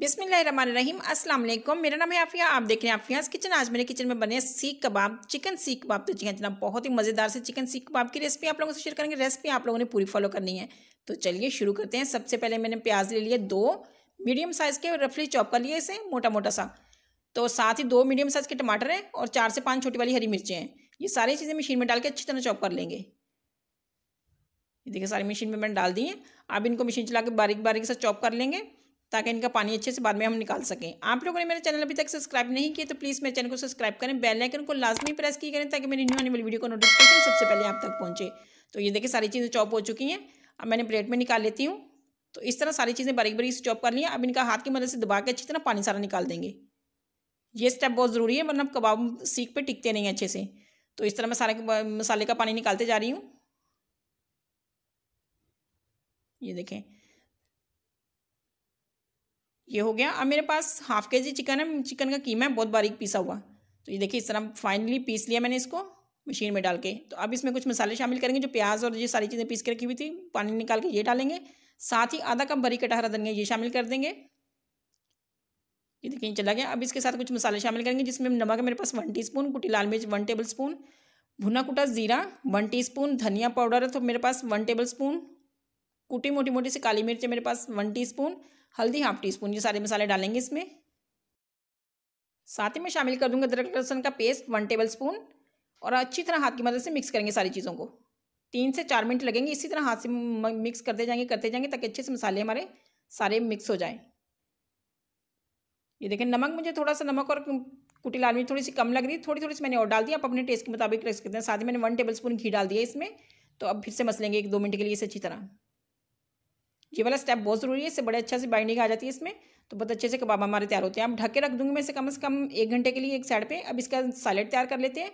बिसमीम अस्सलाम वालेकुम मेरा नाम है आफिया आप देख रहे हैं आफियाज़ किचन आज मेरे किचन में बने सीख कबाब चिकन सीख कबाब तो जी हाँ जनाब बहुत ही मज़ेदार से चिकन सीख कबाब की रेसिपी आप लोगों से शेयर करेंगे रेसिपी आप लोगों ने पूरी फॉलो करनी है तो चलिए शुरू करते हैं सबसे पहले मैंने प्याज ले लिए दो मीडियम साइज़ के रफली चॉप कर लिए इसे मोटा मोटा सा तो साथ ही दो मीडियम साइज़ के टमाटर हैं और चार से पाँच छोटी वाली हरी मिर्चें हैं ये सारी चीज़ें मशीन में डाल के अच्छी तरह चॉप कर लेंगे ये देखिए सारी मशीन में मैंने डाल दी हैं अब इनको मशीन चला के बारीक बारीक से चॉप कर लेंगे ताकि इनका पानी अच्छे से बाद में हम निकाल सकें आप लोगों ने मेरे चैनल अभी तक सब्सक्राइब नहीं किया तो प्लीज़ मेरे चैनल को सब्सक्राइब करें बेल आइकन को लाजमी प्रेस की करें ताकि मेरी न्यू आने वाली वीडियो को नोटिफिकेशन सबसे पहले आप तक पहुँचे तो ये देखिए सारी चीज़ें चॉप हो चुकी हैं अब मैंने प्लेट में निकाल लेती हूँ तो इस तरह सारी चीज़ें बारीक बारीक से चॉप कर लिया अब इनका हाथ की मदद से दबा के अच्छी तरह पानी सारा निकाल देंगे ये स्टेप बहुत ज़रूरी है मतलब कबाब सीख पर टिकते नहीं अच्छे से तो इस तरह मैं सारे मसाले का पानी निकालते जा रही हूँ ये देखें ये हो गया अब मेरे पास हाफ के जी चिकन है चिकन का कीमा है बहुत बारीक पीसा हुआ तो ये देखिए इस तरह फाइनली पीस लिया मैंने इसको मशीन में डाल के तो अब इसमें कुछ मसाले शामिल करेंगे जो प्याज और ये सारी चीज़ें पीस के रखी हुई थी पानी निकाल के ये डालेंगे साथ ही आधा कप बरी कटा हरा धनिया ये शामिल कर देंगे ये देखिए चला गया अब इसके साथ कुछ मसाले शामिल करेंगे जिसमें नमक है मेरे पास वन स्पून कुटी लाल मिर्च वन टेबल स्पून भुना कुटा जीरा वन स्पून धनिया पाउडर है तो मेरे पास वन टेबल स्पून कुटी मोटी मोटी सी काली मिर्च है मेरे पास वन स्पून हल्दी हाफ टी स्पून ये सारे मसाले डालेंगे इसमें साथ ही मैं शामिल कर दूंगा अदरक लहसुन का पेस्ट वन टेबल स्पून और अच्छी तरह हाथ की मदद से मिक्स करेंगे सारी चीज़ों को तीन से चार मिनट लगेंगे इसी तरह हाथ से मिक्स करते जाएंगे करते जाएंगे ताकि अच्छे से मसाले हमारे सारे मिक्स हो जाएं ये देखें नमक मुझे थोड़ा सा नमक और कुटी लाल मिर्च थोड़ी सी कम लग रही थोड़ी थोड़ी सी मैंने और डाल दिया आप अपने टेस्ट के मुताबिक रख सकते हैं साथ ही मैंने वन टेबल स्पून घी डाल दिया इसमें तो अब फिर से मसलेंगे एक दो मिनट के लिए इसे अच्छी तरह ये वाला स्टेप बहुत ज़रूरी है इससे बड़े अच्छे से बाइंडिंग आ जाती है इसमें तो बहुत अच्छे से कबाब हमारे तैयार होते हैं अब ढक के रख दूंगी मैं इसे कम से कम एक घंटे के लिए एक साइड पे अब इसका सैलेड तैयार कर लेते हैं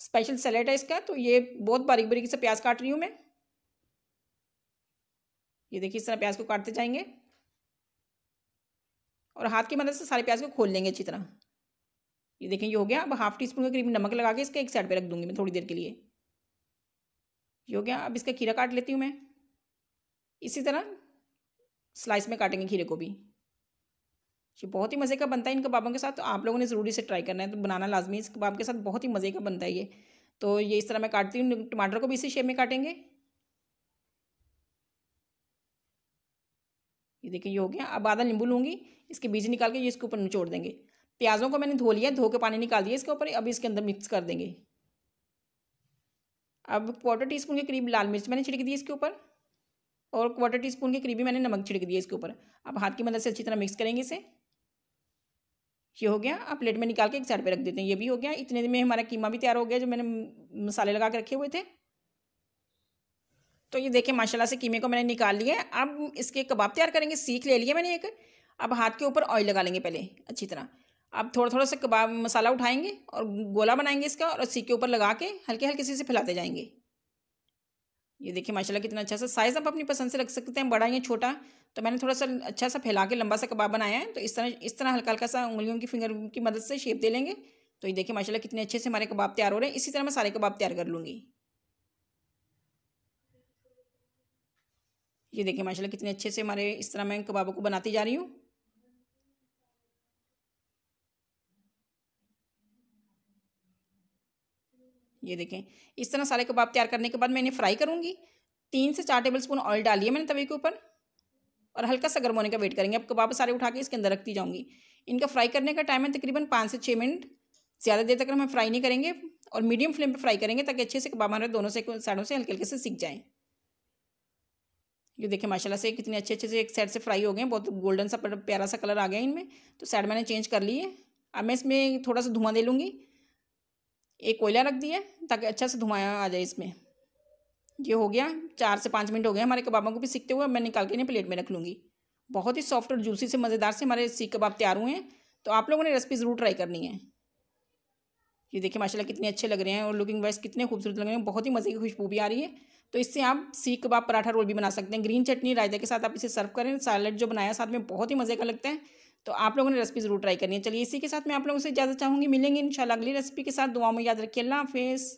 स्पेशल सैलेड है इसका तो ये बहुत बारीक बारीक से प्याज काट रही हूँ मैं ये देखिए इस तरह प्याज को काटते जाएंगे और हाथ की मदद से सारे प्याज को खोल लेंगे अच्छी तरह ये देखें ये हो गया अब हाफ टी स्पून के करीब नमक लगा के इसका एक साइड पर रख दूंगी मैं थोड़ी देर के लिए ये हो गया अब इसका खीरा काट लेती हूँ मैं इसी तरह स्लाइस में काटेंगे खीरे को भी ये बहुत ही मज़े का बनता है इन कबाबों के साथ तो आप लोगों ने ज़रूरी से ट्राई करना है तो बनाना लाजमी इस कबाब के साथ बहुत ही मज़े का बनता है ये तो ये इस तरह मैं काटती हूँ टमाटर को भी इसी शेप में काटेंगे ये देखिए ये हो गया अब आधा नींबू लूँगी इसके बीज निकाल के ये इसके ऊपर निचोड़ देंगे प्याज़ों को मैंने धो लिया धो के पानी निकाल दिया इसके ऊपर अब इसके अंदर मिक्स कर देंगे अब क्वार्टर टी स्पून के करीब लाल मिर्च मैंने छिड़क दी इसके ऊपर और क्वार्टर टी स्पून के करीबी मैंने नमक छिड़क दिया इसके ऊपर आप हाथ की मदद से अच्छी तरह मिक्स करेंगे इसे ये हो गया आप प्लेट में निकाल के एक साइड पे रख देते हैं ये भी हो गया इतने में हमारा कीमा भी तैयार हो गया जो मैंने मसाले लगा के रखे हुए थे तो ये देखिए माशाल्लाह से कीमे को मैंने निकाल लिया अब इसके कबाब तैयार करेंगे सीख ले लिया मैंने एक अब हाथ के ऊपर ऑयल लगा लेंगे पहले अच्छी तरह अब थोड़ा थोड़ा सा कबाब मसाला उठाएंगे और गोला बनाएंगे इसका और सीख के ऊपर लगा के हल्के हल्के से इसे फैलाते जाएंगे ये देखिए माशाल्लाह कितना अच्छा सा साइज़ आप अपनी पसंद से रख सकते हैं बड़ा या छोटा तो मैंने थोड़ा सा अच्छा सा फैला के लंबा सा कबाब बनाया है तो इस तरह इस तरह हल्का हल्का सा उंगलियों की फिंगर की मदद से शेप दे लेंगे तो ये देखिए माशाल्लाह कितने अच्छे से हमारे कबाब तैयार हो रहे हैं इसी तरह मैं सारे कबाब तैयार कर लूँगी ये देखिए माशाल्लाह कितने अच्छे से हमारे इस तरह मैं कबाबों को बनाती जा रही हूँ ये देखें इस तरह सारे कबाब तैयार करने के बाद मैं इन्हें फ्राई करूँगी तीन से चार टेबल स्पून ऑयल डाली है मैंने तवे के ऊपर और हल्का सा गर्म होने का वेट करेंगे अब कबाब सारे उठा के इसके अंदर रखती जाऊँगी इनका फ्राई करने का टाइम है तकरीबन पाँच से छः मिनट ज़्यादा देर तक हम फ्राई नहीं करेंगे और मीडियम फ्लेम पर फ्राई करेंगे ताकि अच्छे से कबाब हमारे दोनों से साइडों से हल्के हल्के से सीख जाएँ ये देखिए माशाल्लाह से कितने अच्छे अच्छे से एक साइड से फ्राई हो गए हैं बहुत गोल्डन सा प्यारा सा कलर आ गया इनमें तो साइड मैंने चेंज कर लिए अब मैं इसमें थोड़ा सा धुआं दे लूँगी एक कोयला रख दिया ताकि अच्छा से धुआं आ जाए इसमें ये हो गया चार से पाँच मिनट हो गए हमारे कबाबों को भी सीखते हुए मैं निकाल के इन्हें प्लेट में रख लूँगी बहुत ही सॉफ्ट और जूसी से मज़ेदार से हमारे सीख कबाब तैयार हुए हैं तो आप लोगों ने रेसिपी ज़रूर ट्राई करनी है ये देखिए माशाल्लाह कितने अच्छे लग रहे हैं और लुकिंग वाइज कितने खूबसूरत लग रहे हैं बहुत ही मज़े की खुशबू भी आ रही है तो इससे आप सीख कबाब पराठा रोल भी बना सकते हैं ग्रीन चटनी रायता के साथ आप इसे सर्व करें सैलड जो बनाया साथ में बहुत ही मज़े का लगता है तो आप लोगों ने रेसिपी ज़रूर ट्राई करनी है चलिए इसी के साथ मैं आप लोगों से इजाज़त चाहूँगी मिलेंगे इंशाल्लाह अगली रेसिपी के साथ दुआ में याद रखिए अल्लाह हाफिज़